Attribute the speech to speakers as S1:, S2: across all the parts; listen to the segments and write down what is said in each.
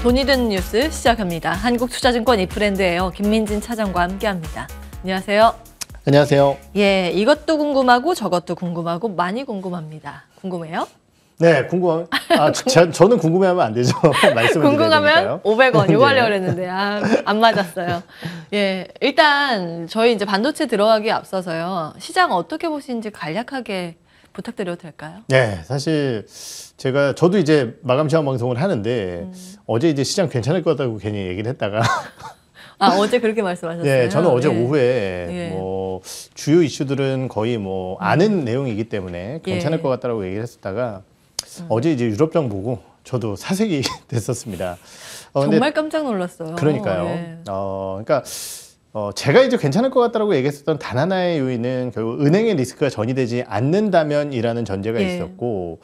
S1: 돈이 되는 뉴스 시작합니다. 한국투자증권 이프랜드예요. 김민진 차장과 함께합니다. 안녕하세요. 안녕하세요. 예, 이것도 궁금하고 저것도 궁금하고 많이 궁금합니다. 궁금해요?
S2: 네, 궁금 아, 저, 저는 궁금해하면 안 되죠. 말씀 궁금하면 500원 요구하려고 그는데
S1: 아, 안 맞았어요. 예, 일단 저희 이제 반도체 들어가기 앞서서요. 시장 어떻게 보시는지 간략하게 부탁드려도 될까요?
S2: 네, 사실 제가 저도 이제 마감 시험 방송을 하는데 음. 어제 이제 시장 괜찮을 것 같다고 괜히 얘기를 했다가
S1: 아 어제 그렇게 말씀하셨어요? 네, 저는 어제 네.
S2: 오후에 네. 뭐 주요 이슈들은 거의 뭐 음. 아는 음. 내용이기 때문에 예. 괜찮을 예. 것같다고 얘기를 했었다가 음. 어제 이제 유럽장 보고 저도 사색이 됐었습니다. 어, 정말
S1: 깜짝 놀랐어요. 그러니까요. 네.
S2: 어, 그러니까 어, 제가 이제 괜찮을 것같다고 얘기했었던 단 하나의 요인은 결국 은행의 리스크가 전이되지 않는다면이라는 전제가 예. 있었고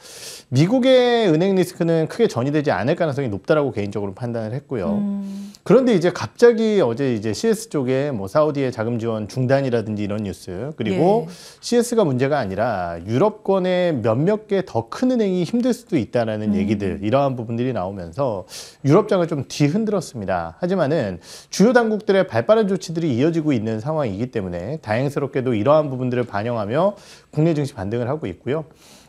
S2: 미국의 은행 리스크는 크게 전이되지 않을 가능성이 높다라고 개인적으로 판단을 했고요. 음. 그런데 이제 갑자기 어제 이제 CS 쪽에 뭐 사우디의 자금 지원 중단이라든지 이런 뉴스 그리고 예. CS가 문제가 아니라 유럽권의 몇몇 개 더 큰 은행이 힘들 수도 있다라는 음. 얘기들 이러한 부분들이 나오면서 유럽장을 좀 뒤흔들었습니다. 하지만은 주요 당국들의 발빠른 조치들이 부분들이 이어지고 있는 상황이기 때문에 다행스럽게도 이러한 부분들을 반영하며 국내 증시 반등을 하고 있고요.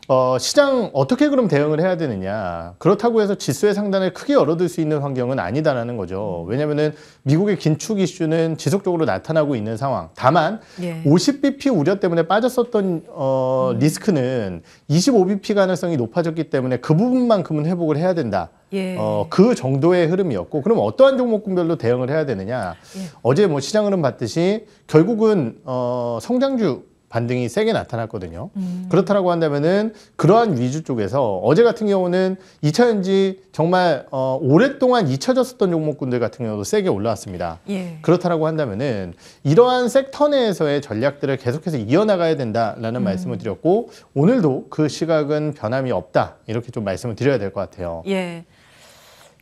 S2: 어, 시장 어떻게 그럼 대응을 해야 되느냐 그렇다고 해서 지수의 상단을 크게 열어둘 수 있는 환경은 아니다라는 거죠 음. 왜냐면은 미국의 긴축 이슈는 지속적으로 나타나고 있는 상황 다만 예. 50bp 우려 때문에 빠졌었던 어, 음. 리스크는 25bp 가능성이 높아졌기 때문에 그 부분만큼은 회복을 해야 된다 예. 어, 그 정도의 흐름이었고 그럼 어떠한 종목군별로 대응을 해야 되느냐 예. 어제 뭐 시장 흐름 봤듯이 결국은 어, 성장주 반등이 세게 나타났거든요. 음. 그렇다라고 한다면은 그러한 위주 쪽에서 어제 같은 경우는 2차전지 정말 어, 오랫동안 잊혀졌었던 종목군들 같은 경우도 세게 올라왔습니다. 예. 그렇다라고 한다면은 이러한 섹터 내에서의 전략들을 계속해서 이어나가야 된다라는 음. 말씀을 드렸고 오늘도 그 시각은 변함이 없다 이렇게 좀 말씀을 드려야 될 것 같아요.
S1: 예.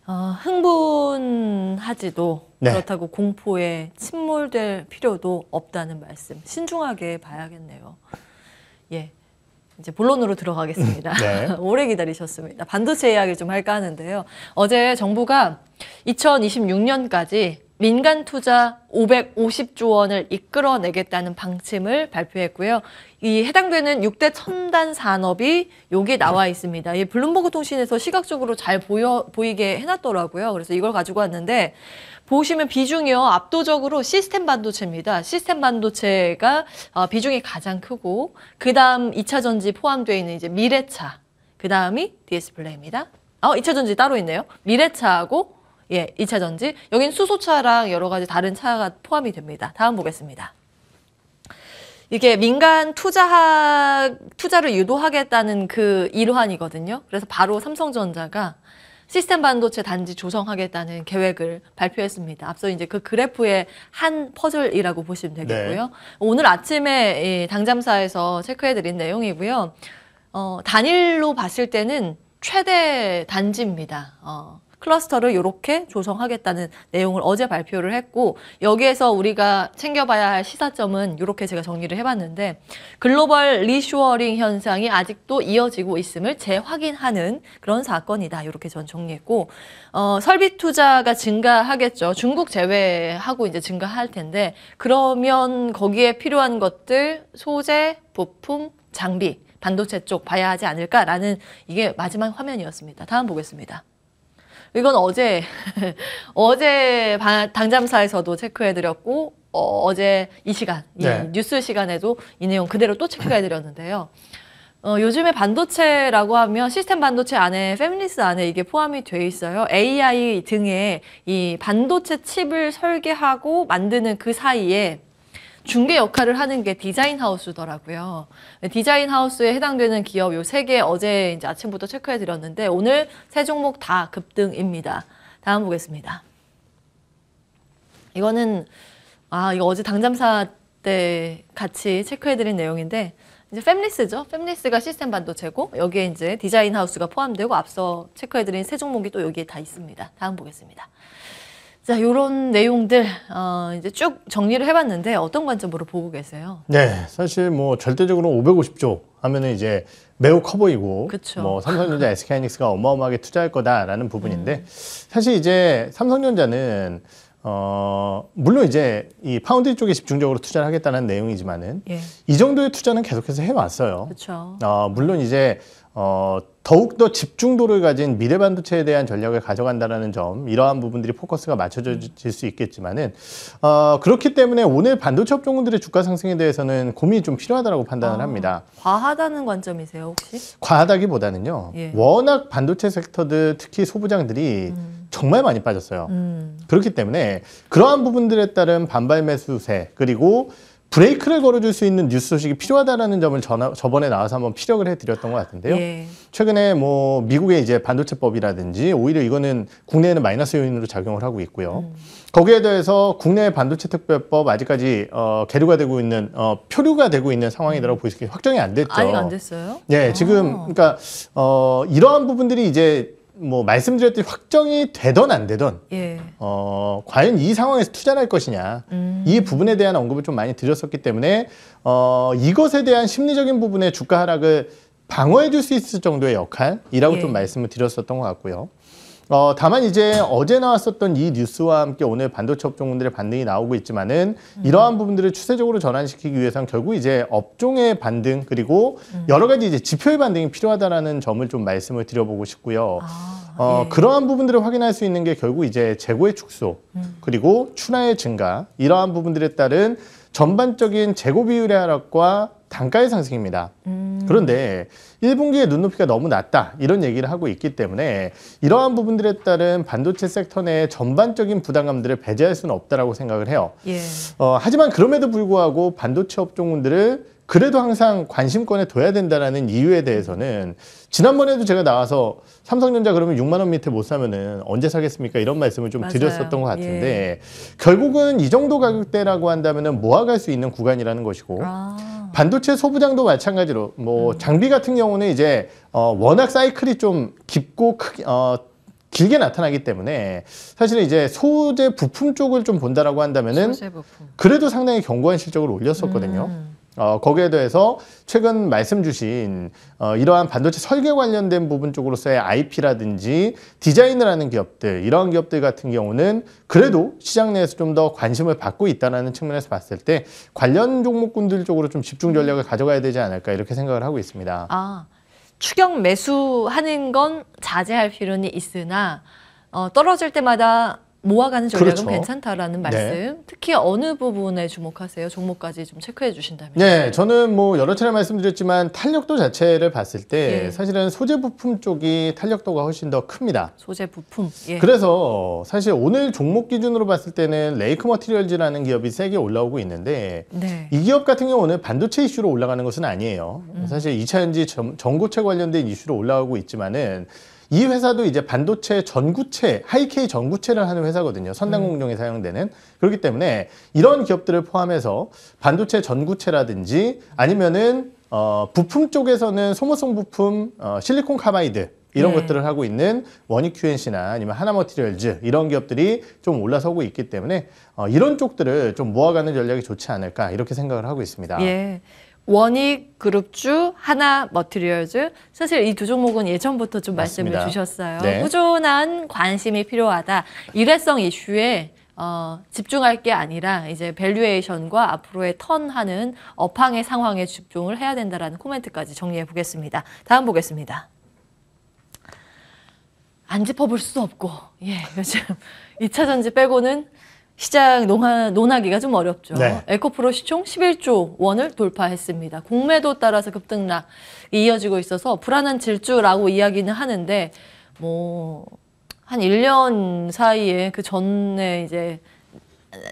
S1: 어, 흥분하지도 네. 그렇다고 공포에 침몰될 필요도 없다는 말씀 신중하게 봐야겠네요. 예. 이제 본론으로 들어가겠습니다. 네. 오래 기다리셨습니다. 반도체 이야기 좀 할까 하는데요. 어제 정부가 2026년까지 민간 투자 550조 원을 이끌어내겠다는 방침을 발표했고요. 이 해당되는 6대 첨단 산업이 여기 나와 있습니다. 이 블룸버그 통신에서 시각적으로 잘 보여, 보이게 해놨더라고요. 그래서 이걸 가지고 왔는데 보시면 비중이요. 압도적으로 시스템 반도체입니다. 시스템 반도체가 어, 비중이 가장 크고 그 다음 2차 전지 포함되어 있는 이제 미래차 그 다음이 디스플레이입니다. 어, 2차 전지 따로 있네요. 미래차하고 예, 2차 전지. 여긴 수소차랑 여러 가지 다른 차가 포함이 됩니다. 다음 보겠습니다. 이게 민간 투자 투자를 유도하겠다는 그 일환이거든요. 그래서 바로 삼성전자가 시스템 반도체 단지 조성하겠다는 계획을 발표했습니다. 앞서 이제 그 그래프의 한 퍼즐이라고 보시면 네. 되겠고요. 네. 오늘 아침에 이 당잠사에서 체크해드린 내용이고요. 어, 단일로 봤을 때는 최대 단지입니다. 어, 클러스터를 이렇게 조성하겠다는 내용을 어제 발표를 했고 여기에서 우리가 챙겨봐야 할 시사점은 이렇게 제가 정리를 해봤는데 글로벌 리슈어링 현상이 아직도 이어지고 있음을 재확인하는 그런 사건이다 이렇게 전 정리했고 어, 설비 투자가 증가하겠죠 중국 제외하고 이제 증가할 텐데 그러면 거기에 필요한 것들 소재, 부품, 장비 반도체 쪽 봐야 하지 않을까라는 이게 마지막 화면이었습니다. 다음 보겠습니다. 이건 어제 어제 당잠사에서도 체크해드렸고 어, 제이 시간 네. 뉴스 시간에도 이 내용 그대로 또 체크해드렸는데요. 어, 요즘에 반도체라고 하면 시스템 반도체 안에 패밀리스 안에 이게 포함이 돼 있어요. AI 등의 이 반도체 칩을 설계하고 만드는 그 사이에 중개 역할을 하는 게 디자인 하우스더라고요. 네, 디자인 하우스에 해당되는 기업 요 세 개 어제 이제 아침부터 체크해 드렸는데 오늘 세 종목 다 급등입니다. 다음 보겠습니다. 이거는 아 이거 어제 당잠사 때 같이 체크해 드린 내용인데 이제 팹리스죠. 팹리스가 시스템 반도체고 여기에 이제 디자인 하우스가 포함되고 앞서 체크해 드린 세 종목이 또 여기에 다 있습니다. 다음 보겠습니다. 자, 요런 내용들 어, 이제 쭉 정리를 해봤는데 어떤 관점으로 보고 계세요?
S2: 네, 사실 뭐 절대적으로 550조 하면은 이제 매우 커 보이고 그쵸. 뭐 삼성전자, SK하이닉스가 어마어마하게 투자할 거다라는 부분인데 음. 사실 이제 삼성전자는 어, 물론 이제 이 파운드리 쪽에 집중적으로 투자를 하겠다는 내용이지만은 예. 이 정도의 투자는 계속해서 해왔어요. 그죠 어, 물론 이제 어, 더욱더 집중도를 가진 미래 반도체에 대한 전략을 가져간다라는 점, 이러한 부분들이 포커스가 맞춰질 수 있겠지만은, 어, 그렇기 때문에 오늘 반도체 업종들의 주가 상승에 대해서는 고민이 좀 필요하다라고 판단을 아, 합니다.
S1: 과하다는 관점이세요, 혹시?
S2: 과하다기보다는요, 예. 워낙 반도체 섹터들, 특히 소부장들이 음. 정말 많이 빠졌어요. 음. 그렇기 때문에 그러한 부분들에 따른 반발 매수세, 그리고 브레이크를 걸어줄 수 있는 뉴스 소식이 필요하다라는 점을 전화, 저번에 나와서 한번 피력을 해드렸던 것 같은데요. 예. 최근에 뭐 미국의 이제 반도체법이라든지 오히려 이거는 국내에는 마이너스 요인으로 작용을 하고 있고요. 음. 거기에 대해서 국내 반도체 특별법 아직까지 어, 계류가 되고 있는 어, 표류가 되고 있는 상황이라고 음. 보시기 확정이 안 됐죠. 아직 안 됐어요? 예, 아. 지금 그러니까 어, 이러한 부분들이 이제 뭐 말씀드렸듯이 확정이 되던 안 되던 예. 어, 과연 이 상황에서 투자를 할 것이냐 음. 이 부분에 대한 언급을 좀 많이 드렸었기 때문에 어, 이것에 대한 심리적인 부분의 주가 하락을 방어해 줄 수 있을 정도의 역할이라고 예. 좀 말씀을 드렸었던 것 같고요. 어, 다만 이제 어제 나왔었던 이 뉴스와 함께 오늘 반도체 업종들의 반등이 나오고 있지만은 이러한 음. 부분들을 추세적으로 전환시키기 위해서는 결국 이제 업종의 반등 그리고 음. 여러 가지 이제 지표의 반등이 필요하다는 점을 좀 말씀을 드려보고 싶고요. 아, 어, 네. 그러한 부분들을 확인할 수 있는 게 결국 이제 재고의 축소 음. 그리고 출하의 증가 이러한 부분들에 따른 전반적인 재고 비율의 하락과 단가의 상승입니다. 음. 그런데 1분기에 눈높이가 너무 낮다 이런 얘기를 하고 있기 때문에 이러한 부분들에 따른 반도체 섹터 내 전반적인 부담감들을 배제할 수는 없다라고 생각을 해요. 예. 어, 하지만 그럼에도 불구하고 반도체 업종들을 그래도 항상 관심권에 둬야 된다라는 이유에 대해서는 지난번에도 제가 나와서 삼성전자 그러면 6만 원 밑에 못 사면은 언제 사겠습니까? 이런 말씀을 좀 맞아요. 드렸었던 것 예. 같은데 예. 결국은 이 정도 가격대라고 한다면은 모아갈 수 있는 구간이라는 것이고 아. 반도체 소부장도 마찬가지로 뭐 음. 장비 같은 경우는 이제 어 워낙 사이클이 좀 깊고 크게 어 길게 나타나기 때문에 사실은 이제 소재 부품 쪽을 좀 본다라고 한다면은 부품. 그래도 상당히 견고한 실적을 올렸었거든요. 음. 어, 거기에 대해서 최근 말씀 주신 어, 이러한 반도체 설계 관련된 부분 쪽으로서의 IP라든지 디자인을 하는 기업들 이러한 기업들 같은 경우는 그래도 시장 내에서 좀 더 관심을 받고 있다는 측면에서 봤을 때 관련 종목군들 쪽으로 좀 집중 전략을 음. 가져가야 되지 않을까 이렇게 생각을 하고 있습니다.
S1: 아, 추격 매수하는 건 자제할 필요는 있으나 어, 떨어질 때마다 모아가는 전략은 그렇죠. 괜찮다라는 네. 말씀. 네. 특히 어느 부분에 주목하세요? 종목까지 좀 체크해 주신다면.
S2: 네, 저는 뭐 여러 차례 말씀드렸지만 탄력도 자체를 봤을 때 예. 사실은 소재 부품 쪽이 탄력도가 훨씬 더 큽니다.
S1: 소재 부품. 예.
S2: 그래서 사실 오늘 종목 기준으로 봤을 때는 레이크 머티리얼즈라는 기업이 세게 올라오고 있는데 네. 이 기업 같은 경우는 반도체 이슈로 올라가는 것은 아니에요. 음. 사실 이차전지 정고체 관련된 이슈로 올라오고 있지만은 이 회사도 이제 반도체 전구체, 하이케이 전구체를 하는 회사거든요. 선단 공정에 사용되는. 그렇기 때문에 이런 기업들을 포함해서 반도체 전구체라든지 아니면은 어, 부품 쪽에서는 소모성 부품, 어, 실리콘 카바이드 이런 네. 것들을 하고 있는 원익 QNC나 아니면 하나머티리얼즈 이런 기업들이 좀 올라서고 있기 때문에 어, 이런 쪽들을 좀 모아가는 전략이 좋지 않을까 이렇게 생각을 하고 있습니다.
S1: 예. 원익 그룹주 하나 머티리얼즈 사실 이 두 종목은 예전부터 좀 말씀을 주셨어요. 네. 꾸준한 관심이 필요하다. 일회성 이슈에 어, 집중할 게 아니라 이제 밸류에이션과 앞으로의 턴하는 업황의 상황에 집중을 해야 된다라는 코멘트까지 정리해 보겠습니다. 다음 보겠습니다. 안 짚어볼 수 없고 예 요즘 2차 전지 빼고는 시장 논하, 논하기가 좀 어렵죠. 네. 에코프로 시총 11조 원을 돌파했습니다. 공매도 따라서 급등락이 이어지고 있어서 불안한 질주라고 이야기는 하는데 뭐한 1년 사이에 그 전에 이제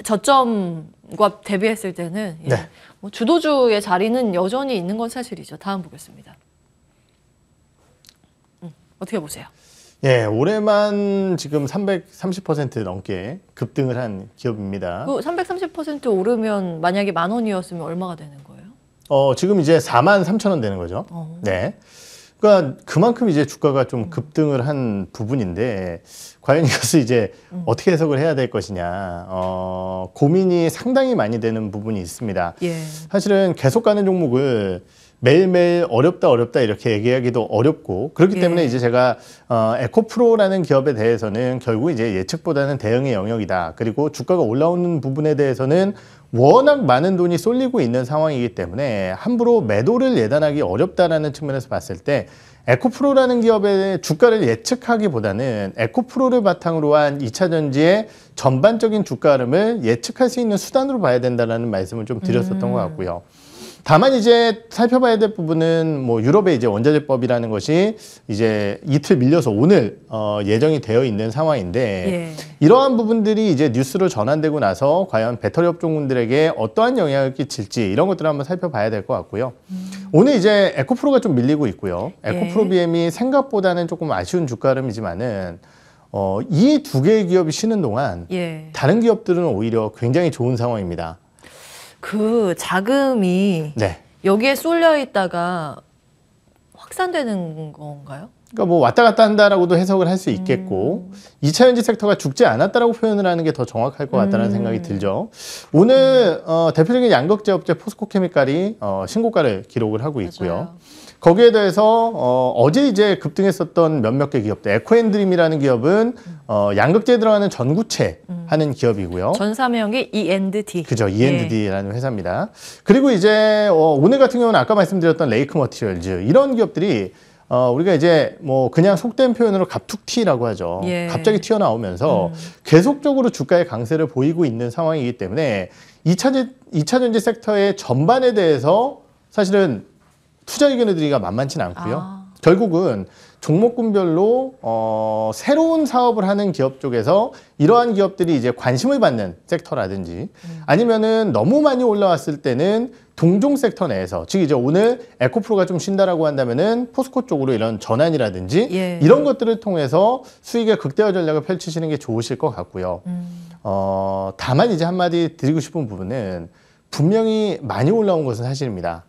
S1: 저점과 대비했을 때는 예, 네. 뭐 주도주의 자리는 여전히 있는 건 사실이죠. 다음 보겠습니다. 음, 어떻게 보세요?
S2: 예, 올해만 지금 330% 넘게 급등을 한 기업입니다.
S1: 그330% 오르면 만약에 만 원이었으면 얼마가 되는 거예요?
S2: 어, 지금 이제 4만 3천 원 되는 거죠. 어. 네. 그러니까 그만큼 이제 주가가 좀 음. 급등을 한 부분인데 과연 이것을 이제 음. 어떻게 해석을 해야 될 것이냐 어, 고민이 상당히 많이 되는 부분이 있습니다. 예. 사실은 계속 가는 종목을 매일매일 어렵다 어렵다 이렇게 얘기하기도 어렵고 그렇기 예. 때문에 이제 제가 어, 에코프로라는 기업에 대해서는 결국 이제 예측보다는 대응의 영역이다. 그리고 주가가 올라오는 부분에 대해서는 워낙 많은 돈이 쏠리고 있는 상황이기 때문에 함부로 매도를 예단하기 어렵다라는 측면에서 봤을 때 에코프로라는 기업의 주가를 예측하기보다는 에코프로를 바탕으로 한 2차전지의 전반적인 주가 흐름을 예측할 수 있는 수단으로 봐야 된다는 말씀을 좀 드렸었던 음. 것 같고요. 다만 이제 살펴봐야 될 부분은 뭐 유럽의 이제 원자재법이라는 것이 이제 이틀 밀려서 오늘 어 예정이 되어 있는 상황인데 예. 이러한 부분들이 이제 뉴스로 전환되고 나서 과연 배터리 업종군들에게 어떠한 영향을 끼칠지 이런 것들을 한번 살펴봐야 될 것 같고요. 음. 오늘 이제 에코프로가 좀 밀리고 있고요. 예. 에코프로 예. BM이 생각보다는 조금 아쉬운 주가름이지만은 어, 이 두 개의 기업이 쉬는 동안 예. 다른 기업들은 오히려 굉장히 좋은 상황입니다.
S1: 그 자금이 네. 여기에 쏠려 있다가 확산되는 건가요?
S2: 그러니까 뭐 왔다 갔다 한다라고도 해석을 할수 음. 있겠고 이차 음. 지 섹터가 죽지 않았다라고 표현을 하는 게 더 정확할 것 같다는 음. 생각이 들죠. 오늘 음. 어, 대표적인 양극재 업체 포스코케미칼이 어, 신고가를 기록을 하고 있고요. 맞아요. 거기에 대해서 어, 제 이제 급등했었던 몇몇 개 기업들 에코앤드림이라는 기업은 어, 양극재 들어가는 전구체 음. 하는 기업이고요.
S1: 전사명이 E&D. 그죠.
S2: 예. E&D라는 예. 회사입니다. 그리고 이제 어, 오늘 같은 경우는 아까 말씀드렸던 레이크 머티리얼즈 이런 기업들이 어, 우리가 이제 뭐 그냥 속된 표현으로 갑툭튀라고 하죠. 예. 갑자기 튀어나오면서 음. 계속적으로 주가의 강세를 보이고 있는 상황이기 때문에 이차 2차 전지 섹터의 전반에 대해서 사실은 투자 의견을 드리기가 만만치는 않고요. 아. 결국은 종목군별로 어, 새로운 사업을 하는 기업 쪽에서 이러한 기업들이 이제 관심을 받는 섹터라든지 음. 아니면은 너무 많이 올라왔을 때는 동종 섹터 내에서 즉 이제 오늘 에코프로가 좀 쉰다라고 한다면은 포스코 쪽으로 이런 전환이라든지 예. 이런 것들을 통해서 수익의 극대화 전략을 펼치시는 게 좋으실 것 같고요. 음. 어, 다만 이제 한마디 드리고 싶은 부분은 분명히 많이 올라온 것은 사실입니다.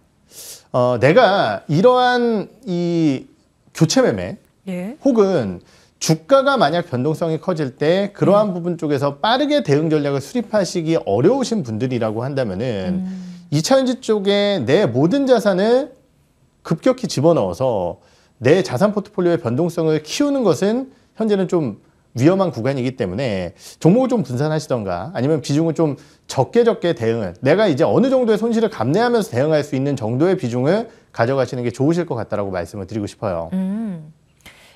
S2: 어, 내가 이러한 이 교체 매매 예. 혹은 주가가 만약 변동성이 커질 때 그러한 음. 부분 쪽에서 빠르게 대응 전략을 수립하시기 어려우신 분들이라고 한다면은 음. 이차전지 쪽에 내 모든 자산을 급격히 집어넣어서 내 자산 포트폴리오의 변동성을 키우는 것은 현재는 좀 위험한 구간이기 때문에 종목을 좀 분산하시던가 아니면 비중을 좀 적게 적게 대응을 내가 이제 어느 정도의 손실을 감내하면서 대응할 수 있는 정도의 비중을 가져가시는 게 좋으실 것 같다라고 말씀을 드리고 싶어요. 음.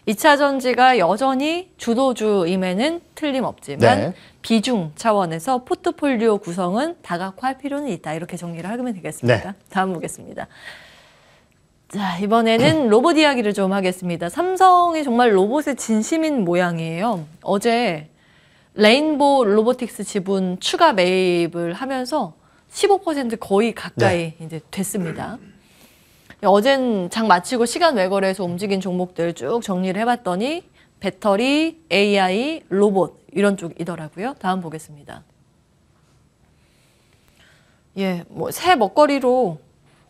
S1: 2차 전지가 여전히 주도주임에는 틀림없지만 네. 비중 차원에서 포트폴리오 구성은 다각화할 필요는 있다. 이렇게 정리를 하면 되겠습니다. 네. 다음 보겠습니다. 자, 이번에는 로봇 이야기를 좀 하겠습니다. 삼성이 정말 로봇의 진심인 모양이에요. 어제 레인보우 로보틱스 지분 추가 매입을 하면서 15% 거의 가까이 네. 이제 됐습니다. 어젠 장 마치고 시간 외거래에서 움직인 종목들 쭉 정리를 해봤더니 배터리, AI, 로봇 이런 쪽이더라고요. 다음 보겠습니다. 예, 뭐 새 먹거리로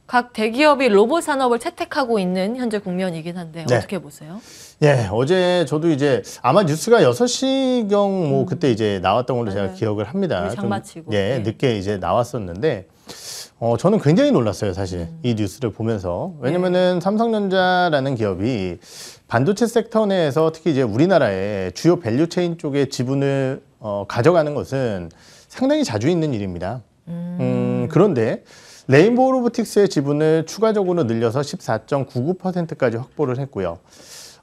S1: 각 대기업이 로봇 산업을 채택하고 있는 현재 국면이긴 한데 네. 어떻게 보세요?
S2: 예, 어제 저도 이제 아마 뉴스가 6 시경뭐 음. 그때 이제 나왔던 걸로 네. 제가 기억을 합니다. 장마치고. 예, 네. 늦게 이제 나왔었는데 어, 저는 굉장히 놀랐어요, 사실. 음. 이 뉴스를 보면서. 네. 왜냐면은 삼성전자라는 기업이 반도체 섹터 내에서 특히 이제 우리나라의 주요 밸류체인 쪽의 지분을 어, 가져가는 것은 상당히 자주 있는 일입니다. 음, 음 그런데 레인보우 로보틱스의 지분을 추가적으로 늘려서 14.99%까지 확보를 했고요.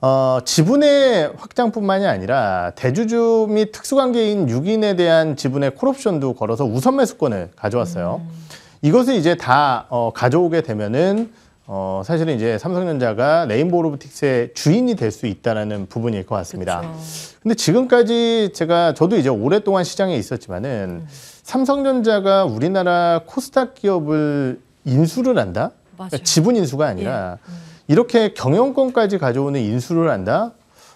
S2: 어, 지분의 확장뿐만이 아니라 대주주 및 특수관계인 6인에 대한 지분의 콜옵션도 걸어서 우선 매수권을 가져왔어요. 음. 이것을 이제 다 어, 가져오게 되면은 어, 사실은 이제 삼성전자가 레인보우 로보틱스의 주인이 될 수있다라 부분일 것 같습니다. 그쵸. 근데 지금까지 제가 저도 이제 오랫동안 시장에 있었지만은 음. 삼성전자가 우리나라 코스닥 기업을 인수를 한다? 그러니까 지분 인수가 아니라 예. 음. 이렇게 경영권까지 가져오는 인수를 한다?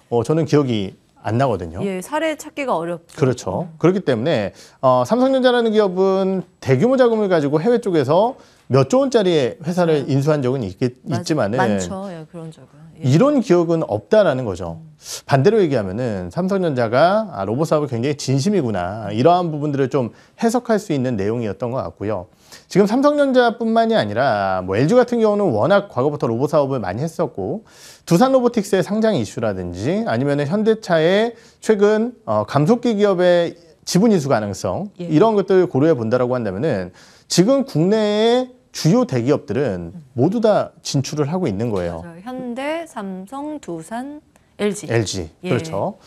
S2: 어, 저는 기억이 안 나거든요.
S1: 예, 사례 찾기가 어렵죠.
S2: 그렇죠. 음. 그렇기 때문에 어, 삼성전자라는 기업은 대규모 자금을 가지고 해외 쪽에서 몇 조 원짜리의 회사를 네. 인수한 적은 있겠, 있지만은 많죠. 예, 그런 적은. 예. 이런 기억은 없다라는 거죠. 반대로 얘기하면은 삼성전자가 아, 로봇 사업을 굉장히 진심이구나 이러한 부분들을 좀 해석할 수 있는 내용이었던 것 같고요. 지금 삼성전자뿐만이 아니라 뭐 LG 같은 경우는 워낙 과거부터 로봇 사업을 많이 했었고 두산 로보틱스의 상장 이슈라든지 아니면 현대차의 최근 어, 감속기 기업의 지분 이수 가능성 예. 이런 것들을 고려해 본다라고 한다면은 지금 국내에 주요 대기업들은 모두 다 진출을 하고 있는 거예요. 맞아요.
S1: 현대, 삼성, 두산,
S2: LG. LG. 예. 그렇죠.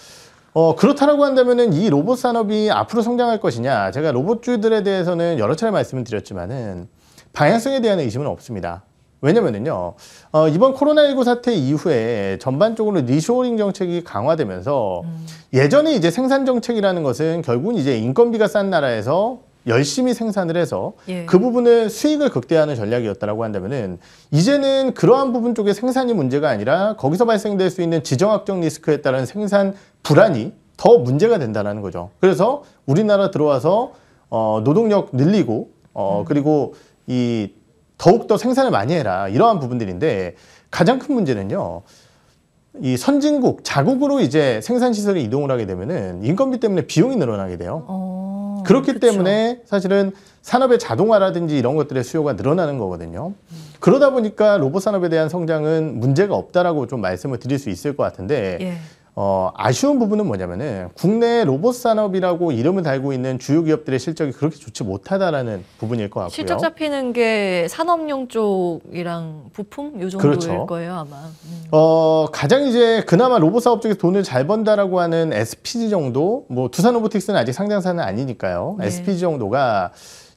S2: 어, 그렇다라고 한다면은 이 로봇 산업이 앞으로 성장할 것이냐. 제가 로봇주들에 대해서는 여러 차례 말씀을 드렸지만은 방향성에 대한 의심은 없습니다. 왜냐면은요, 어, 이번 코로나19 사태 이후에 전반적으로 리쇼링 정책이 강화되면서 음. 예전에 이제 생산 정책이라는 것은 결국은 이제 인건비가 싼 나라에서 열심히 생산을 해서 예. 그 부분을 수익을 극대화하는 전략이었다라고 한다면은 이제는 그러한 부분 쪽의 생산이 문제가 아니라 거기서 발생될 수 있는 지정학적 리스크에 따른 생산 불안이 더 문제가 된다라는 거죠. 그래서 우리나라 들어와서 어, 노동력 늘리고 어, 음. 그리고 이 더욱더 생산을 많이 해라 이러한 부분들인데 가장 큰 문제는요. 이 선진국 자국으로 이제 생산 시설이 이동을 하게 되면은 인건비 때문에 비용이 늘어나게 돼요. 어. 그렇기 그쵸. 때문에 사실은 산업의 자동화라든지 이런 것들의 수요가 늘어나는 거거든요. 그러다 보니까 로봇 산업에 대한 성장은 문제가 없다라고 좀 말씀을 드릴 수 있을 것 같은데 예. 어, 아쉬운 부분은 뭐냐면은 국내 로봇 산업이라고 이름을 달고 있는 주요 기업들의 실적이 그렇게 좋지 못하다라는 부분일 것 같고요. 실적
S1: 잡히는 게 산업용 쪽이랑 부품 요 정도일 그렇죠. 거예요 아마.
S2: 음. 어 가장 이제 그나마 로봇 사업 쪽에 돈을 잘 번다라고 하는 SPG 정도, 뭐 두산로보틱스는 아직 상장사는 아니니까요. 네. SPG 정도가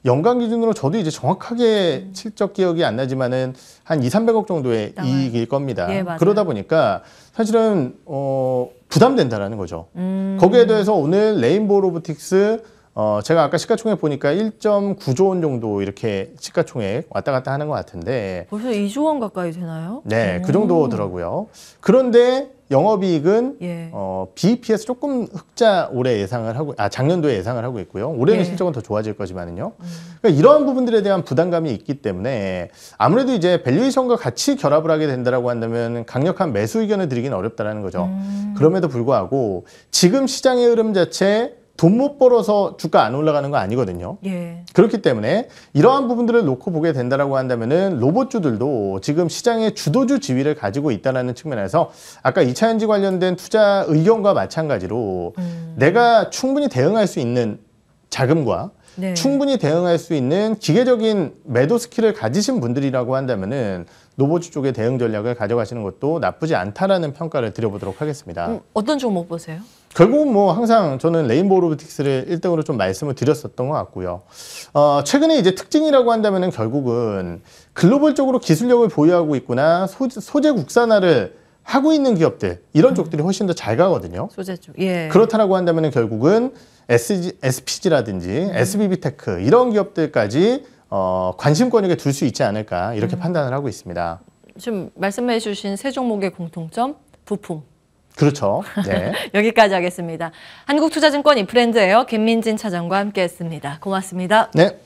S2: 연간 기준으로 저도 이제 정확하게 음. 실적 기억이 안 나지만은 한 2, 300억 정도의 나와요. 이익일 겁니다. 예, 그러다 보니까 사실은 어 부담된다라는 거죠. 음. 거기에 대해서 오늘 레인보우 로보틱스 어, 제가 아까 시가총액 보니까 1.9조 원 정도 이렇게 시가총액 왔다 갔다 하는 것 같은데
S1: 벌써 2조 원 가까이 되나요?
S2: 네, 그 오. 그 정도더라고요. 그런데 영업이익은 예. 어, b e p s 조금 흑자 올해 예상을 하고 아 작년도에 예상을 하고 있고요. 올해는 예. 실적은 더 좋아질 거지만은요. 음. 그러니까 이러한 부분들에 대한 부담감이 있기 때문에 아무래도 이제 밸류이션과 같이 결합을 하게 된다라고 한다면 강력한 매수 의견을 드리긴 어렵다라는 거죠. 음. 그럼에도 불구하고 지금 시장의 흐름 자체 돈못 벌어서 주가 안 올라가는 거 아니거든요. 예. 그렇기 때문에 이러한 부분들을 놓고 보게 된다라고 한다면은 로봇주들도 지금 시장의 주도주 지위를 가지고 있다라는 측면에서 아까 이차전지 관련된 투자 의견과 마찬가지로 음. 내가 충분히 대응할 수 있는 자금과 네. 충분히 대응할 수 있는 기계적인 매도 스킬을 가지신 분들이라고 한다면은 노보즈 쪽의 대응 전략을 가져가시는 것도 나쁘지 않다라는 평가를 드려보도록 하겠습니다. 음,
S1: 어떤 종목 보세요?
S2: 결국은 뭐 항상 저는 레인보우 로보틱스를 1등으로 좀 말씀을 드렸었던 것 같고요. 어, 최근에 이제 특징이라고 한다면 결국은 글로벌적으로 기술력을 보유하고 있거나 소재 국산화를 하고 있는 기업들 이런 음. 쪽들이 훨씬 더 잘 가거든요.
S1: 소재 쪽. 예.
S2: 그렇다라고 한다면 결국은 SG, SPG라든지 음. SBB테크 이런 기업들까지 어, 관심권역에 둘 수 있지 않을까 이렇게 음. 판단을 하고 있습니다.
S1: 지금 말씀해 주신 세 종목의 공통점 부품.
S2: 그렇죠. 네.
S1: 여기까지 하겠습니다. 한국투자증권 이프랜드에요. 김민진 차장과 함께했습니다. 고맙습니다.
S2: 네.